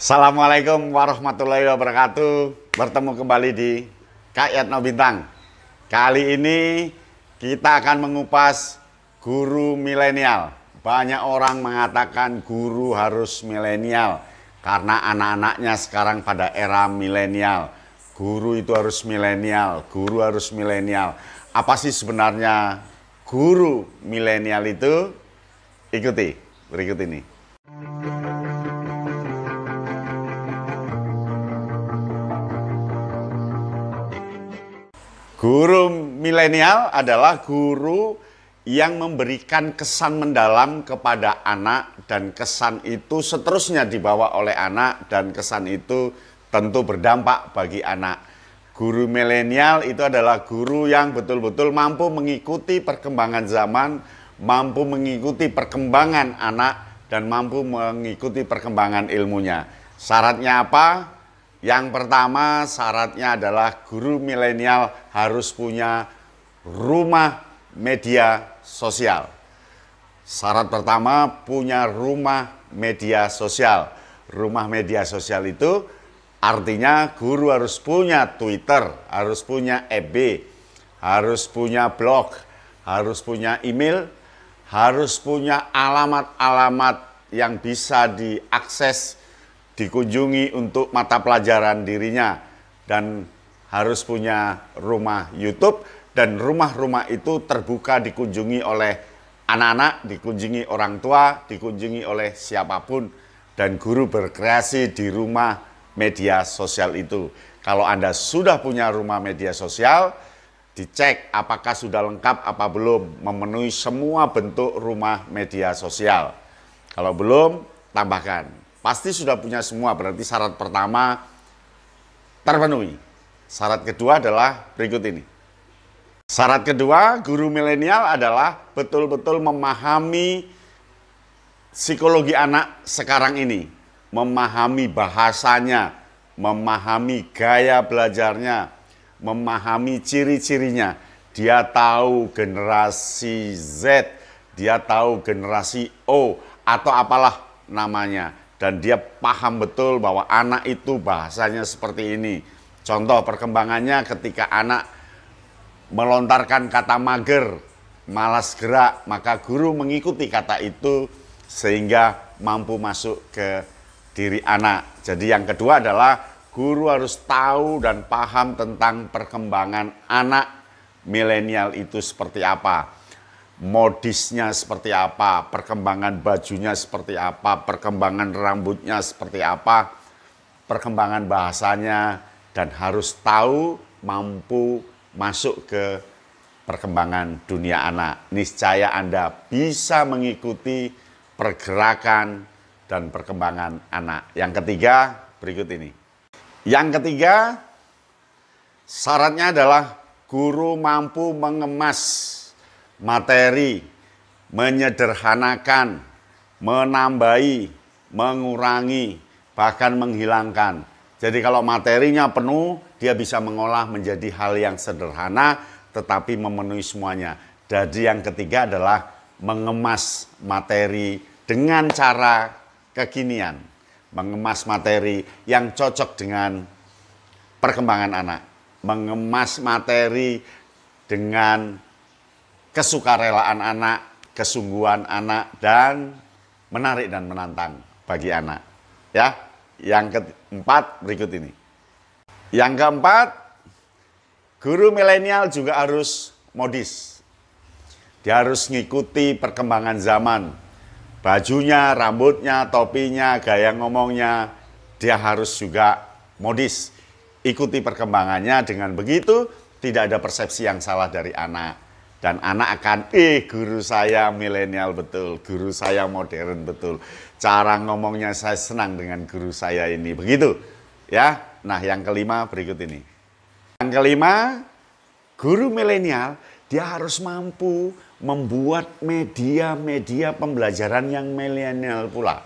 Assalamualaikum warahmatullahi wabarakatuh. Bertemu kembali di Kak Yatno Bintang. Kali ini kita akan mengupas guru milenial. Banyak orang mengatakan guru harus milenial karena anak-anaknya sekarang pada era milenial. Guru itu harus milenial, guru harus milenial. Apa sih sebenarnya guru milenial itu? Ikuti berikut ini. Guru milenial adalah guru yang memberikan kesan mendalam kepada anak dan kesan itu seterusnya dibawa oleh anak dan kesan itu tentu berdampak bagi anak. Guru milenial itu adalah guru yang betul-betul mampu mengikuti perkembangan zaman, mampu mengikuti perkembangan anak dan mampu mengikuti perkembangan ilmunya. Syaratnya apa? Yang pertama syaratnya adalah guru milenial harus punya rumah media sosial. Syarat pertama punya rumah media sosial. Rumah media sosial itu artinya guru harus punya Twitter, harus punya FB, e harus punya blog, harus punya email, harus punya alamat-alamat yang bisa diakses dikunjungi untuk mata pelajaran dirinya dan harus punya rumah YouTube dan rumah-rumah itu terbuka dikunjungi oleh anak-anak, dikunjungi orang tua, dikunjungi oleh siapapun dan guru berkreasi di rumah media sosial itu. Kalau Anda sudah punya rumah media sosial, dicek apakah sudah lengkap apa belum memenuhi semua bentuk rumah media sosial. Kalau belum, tambahkan pasti sudah punya semua. Berarti syarat pertama terpenuhi. Syarat kedua adalah berikut ini. Syarat kedua, guru milenial adalah betul-betul memahami psikologi anak sekarang ini, memahami bahasanya, memahami gaya belajarnya, memahami ciri-cirinya. Dia tahu generasi Z, dia tahu generasi O atau apalah namanya dan dia paham betul bahwa anak itu bahasanya seperti ini. Contoh perkembangannya ketika anak melontarkan kata mager, malas gerak, maka guru mengikuti kata itu sehingga mampu masuk ke diri anak. Jadi yang kedua adalah guru harus tahu dan paham tentang perkembangan anak milenial itu seperti apa modisnya seperti apa, perkembangan bajunya seperti apa, perkembangan rambutnya seperti apa, perkembangan bahasanya, dan harus tahu mampu masuk ke perkembangan dunia anak. Niscaya Anda bisa mengikuti pergerakan dan perkembangan anak. Yang ketiga, berikut ini. Yang ketiga, syaratnya adalah guru mampu mengemas materi, menyederhanakan, menambahi, mengurangi, bahkan menghilangkan. Jadi kalau materinya penuh, dia bisa mengolah menjadi hal yang sederhana tetapi memenuhi semuanya. Jadi yang ketiga adalah mengemas materi dengan cara kekinian. Mengemas materi yang cocok dengan perkembangan anak. Mengemas materi dengan kesukarelaan anak, kesungguhan anak, dan menarik dan menantang bagi anak. Ya, yang keempat berikut ini. Yang keempat, guru milenial juga harus modis. Dia harus mengikuti perkembangan zaman. Bajunya, rambutnya, topinya, gaya ngomongnya, dia harus juga modis. Ikuti perkembangannya dengan begitu tidak ada persepsi yang salah dari anak dan anak akan eh guru saya milenial betul, guru saya modern betul. Cara ngomongnya saya senang dengan guru saya ini. Begitu. Ya. Nah, yang kelima berikut ini. Yang kelima, guru milenial dia harus mampu membuat media-media pembelajaran yang milenial pula.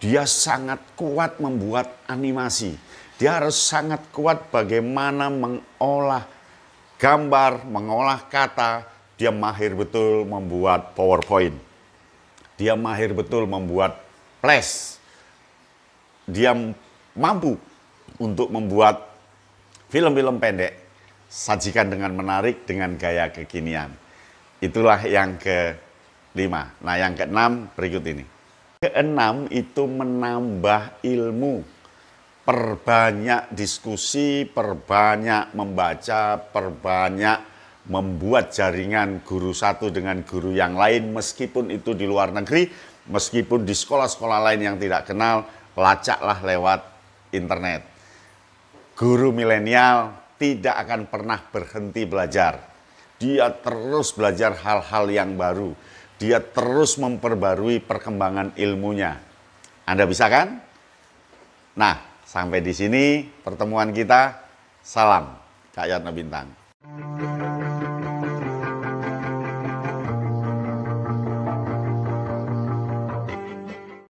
Dia sangat kuat membuat animasi. Dia harus sangat kuat bagaimana mengolah gambar, mengolah kata, dia mahir betul membuat PowerPoint. Dia mahir betul membuat flash. Dia mampu untuk membuat film-film pendek, sajikan dengan menarik dengan gaya kekinian. Itulah yang ke lima. Nah, yang keenam berikut ini. Keenam itu menambah ilmu. Perbanyak diskusi, perbanyak membaca, perbanyak membuat jaringan guru satu dengan guru yang lain meskipun itu di luar negeri, meskipun di sekolah-sekolah lain yang tidak kenal, lacaklah lewat internet. Guru milenial tidak akan pernah berhenti belajar. Dia terus belajar hal-hal yang baru. Dia terus memperbarui perkembangan ilmunya. Anda bisa kan? Nah, sampai di sini pertemuan kita. Salam, Kak Yatna Bintang. Thank you.